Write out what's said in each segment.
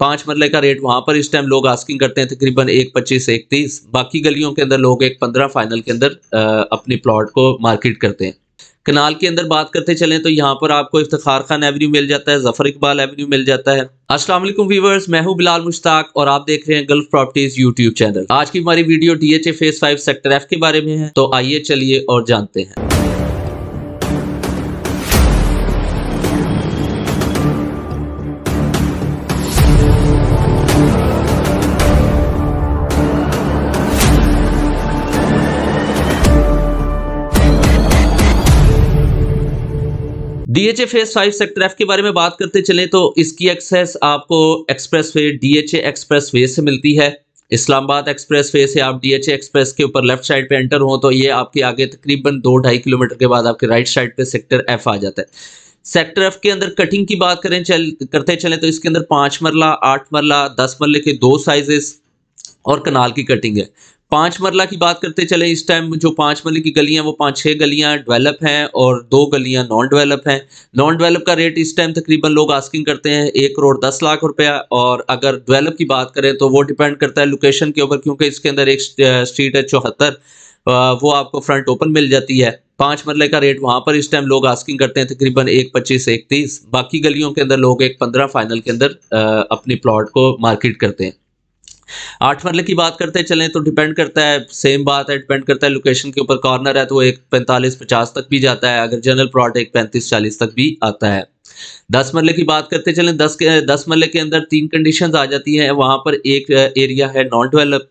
पांच मरले का रेट वहाँ पर इस टाइम लोग आस्किंग करते हैं तकरीबन एक पच्चीस एक तीस बाकी गलियों के अंदर लोग एक पंद्रह फाइनल के अंदर अपने प्लॉट को मार्केट करते हैं कनाल के अंदर बात करते चलें तो यहाँ पर आपको इफ्तार खान एवेन्यू मिल जाता है जफर इकबाल एवेन्यू मिल जाता है असलम व्यूवर्स मैं हूँ बिलाल मुश्ताक और आप देख रहे हैं गल्फ प्रॉपर्टीज यूट्यूब चैनल आज की हमारी video D H A phase five sector F के बारे में है तो आइए चलिए और जानते हैं DHA phase five sector F के बारे में बात करते चले तो इसकी एक्सेस आपको express way DHA express way से मिलती है इस्लामाबाद एक्सप्रेस वे से आप डीएचए एक्सप्रेस के ऊपर लेफ्ट साइड पे एंटर हो तो ये आपके आगे तकरीबन दो ढाई किलोमीटर के बाद आपके राइट साइड पे सेक्टर एफ आ जाता है सेक्टर एफ के अंदर कटिंग की बात करें चल करते चलें तो इसके अंदर पांच मरला आठ मरला दस मरले के दो साइजेस और कनाल की कटिंग है पांच मरला की बात करते चले इस टाइम जो पांच मरले की गलियां वो पाँच छः गलियां डेवलप हैं और दो गलियां नॉन डेवलप हैं नॉन डेवलप का रेट इस टाइम तकरीबन लोग आस्किंग करते हैं एक करोड़ दस लाख रुपया और अगर डेवलप की बात करें तो वो डिपेंड करता है लोकेशन के ऊपर क्योंकि इसके अंदर एक स्ट्रीट है चौहत्तर वो आपको फ्रंट ओपन मिल जाती है पाँच मरले का रेट वहाँ पर इस टाइम लोग आस्किंग करते हैं तकरीबन एक पच्चीस एक तीस बाकी गलियों के अंदर लोग एक पंद्रह फाइनल के अंदर अपनी प्लॉट को मार्केट करते हैं आठ मरले की बात करते चलें तो डिपेंड करता है सेम बात है डिपेंड करता है लोकेशन के ऊपर कॉर्नर है तो वो एक पैंतालीस पचास तक भी जाता है अगर जनरल प्लॉट एक पैंतीस चालीस तक भी आता है दस मरले की बात करते चलें दस के दस मरले के अंदर तीन कंडीशन आ जाती है वहां पर एक एरिया है नॉन डिवेलप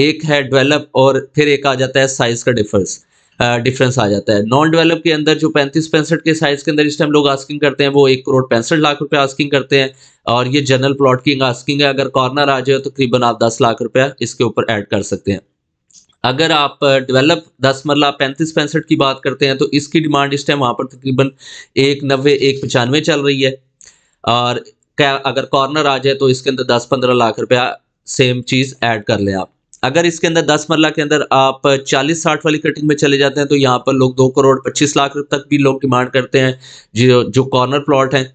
एक है डिवेलप और फिर एक आ जाता है साइज का डिफरेंस डिफरेंस आ जाता है नॉन डेवलप के अंदर जो पैंतीस पैंसठ के साइज के अंदर इस टाइम लोग आस्किंग करते हैं वो एक करोड़ पैंसठ लाख रुपया आस्किंग करते हैं और ये जनरल प्लॉट की आस्किंग है अगर कॉर्नर आ जाए तो करीबन आप दस लाख रुपया इसके ऊपर ऐड कर सकते हैं अगर आप डेवलप दस मरला पैंतीस पैंसठ की बात करते हैं तो इसकी डिमांड इस टाइम वहाँ पर तकरीबन एक नब्बे एक पचानवे चल रही है और क्या अगर कॉर्नर आ जाए तो इसके अंदर दस पंद्रह लाख रुपया सेम चीज़ ऐड कर लें आप अगर इसके अंदर दस मरला के अंदर आप चालीस साठ वाली कटिंग में चले जाते हैं तो यहाँ पर लोग दो करोड़ पच्चीस लाख तक भी लोग डिमांड करते हैं जो जो कॉर्नर प्लॉट हैं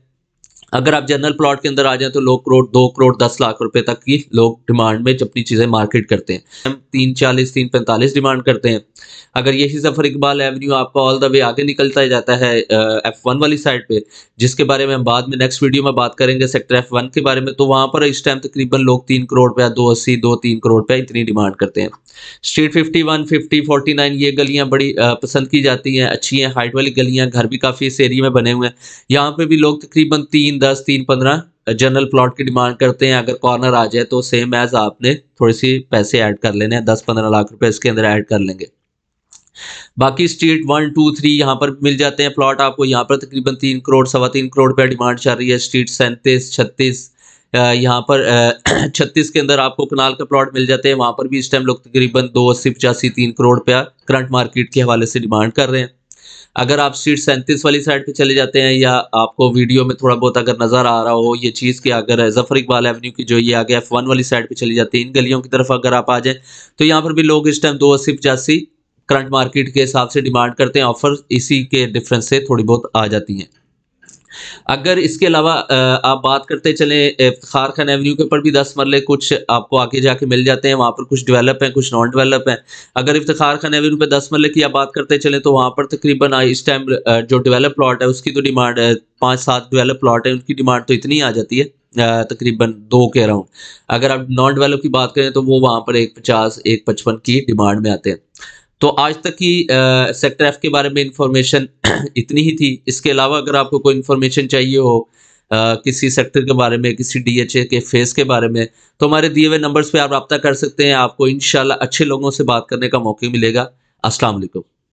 अगर आप जनरल प्लॉट के अंदर आ जाए तो लोग करोड़ दो करोड़ दस लाख रुपए तक की लोग डिमांड में अपनी चीज़ें मार्केट करते हैं हम तीन चालीस तीन पैंतालीस डिमांड करते हैं अगर यही सफ़र इकबाल एवेन्यू आपका ऑल द वे आगे निकलता जाता है एफ वन वाली साइड पे जिसके बारे में हम बाद में नेक्स्ट वीडियो में बात करेंगे सेक्टर एफ वन के बारे में तो वहां पर इस टाइम तकरीबन लोग तीन करोड़ रुपया दो अस्सी दो तीन करोड़ रुपया इतनी डिमांड करते हैं street fifty one fifty forty nine ये गलियां बड़ी पसंद की जाती हैं अच्छी हैं हाइट वाली गलियां घर भी काफ़ी इस एरिया में बने हुए हैं यहाँ पे भी लोग तकरीबन तीन दस तीन पंद्रह जनरल प्लॉट की डिमांड करते हैं अगर कॉर्नर आ जाए तो सेम एज आपने थोड़ी सी पैसे ऐड कर लेने हैं दस पंद्रह लाख रुपए इसके अंदर ऐड कर लेंगे बाकी स्ट्रीट वन टू थ्री यहाँ पर मिल जाते हैं प्लॉट आपको यहाँ पर तकरीबन तीन करोड़ सवा तीन करोड़ रुपया डिमांड चल रही है स्ट्रीट सैंतीस छत्तीस यहाँ पर छत्तीस के अंदर आपको कनाल का प्लॉट मिल जाते हैं वहाँ पर भी इस टाइम लोग तकरीबन दो अस्सी पचासी तीन करोड़ रुपया करंट मार्केट के हवाले से डिमांड कर रहे हैं अगर आप सीट सैंतीस वाली साइड पे चले जाते हैं या आपको वीडियो में थोड़ा बहुत अगर नज़र आ रहा हो ये चीज़ कि अगर जफर इकबाल एवेन्यू की जो ये आगे एफ वन वाली साइड पे चली जाती है इन गलियों की तरफ अगर आप आ जाए तो यहाँ पर भी लोग इस टाइम दो अस्सी पचासी करंट मार्केट के हिसाब से डिमांड करते हैं ऑफर इसी के डिफरेंस से थोड़ी बहुत आ जाती हैं अगर इसके अलावा आप बात करते चले इफ्तार खान एवेन्यू के ऊपर भी दस मरले कुछ आपको आगे जाके मिल जाते हैं वहाँ पर कुछ डेवलप हैं कुछ नॉन डेवलप हैं अगर इफ्तार खान एवेन्यू पर दस मरले की आप बात करते चले तो वहाँ पर तकरीबन इस टाइम जो डिवेलप प्लाट है उसकी तो डिमांड पाँच सात डिवेलप प्लाट है उनकी डिमांड तो इतनी आ जाती है तकरीबन दो के अराउंड अगर आप नॉन डेवलप की बात करें तो वो वहाँ पर एक पचास एक पचपन की डिमांड में आते हैं तो आज तक की सेक्टर एफ के बारे में इंफॉर्मेशन इतनी ही थी इसके अलावा अगर आपको कोई इन्फॉर्मेशन चाहिए हो आ, किसी सेक्टर के बारे में किसी डीएचए के फेस के बारे में तो हमारे दिए हुए नंबर्स पे आप रब्ता कर सकते हैं आपको इन अच्छे लोगों से बात करने का मौके मिलेगा अस्सलाम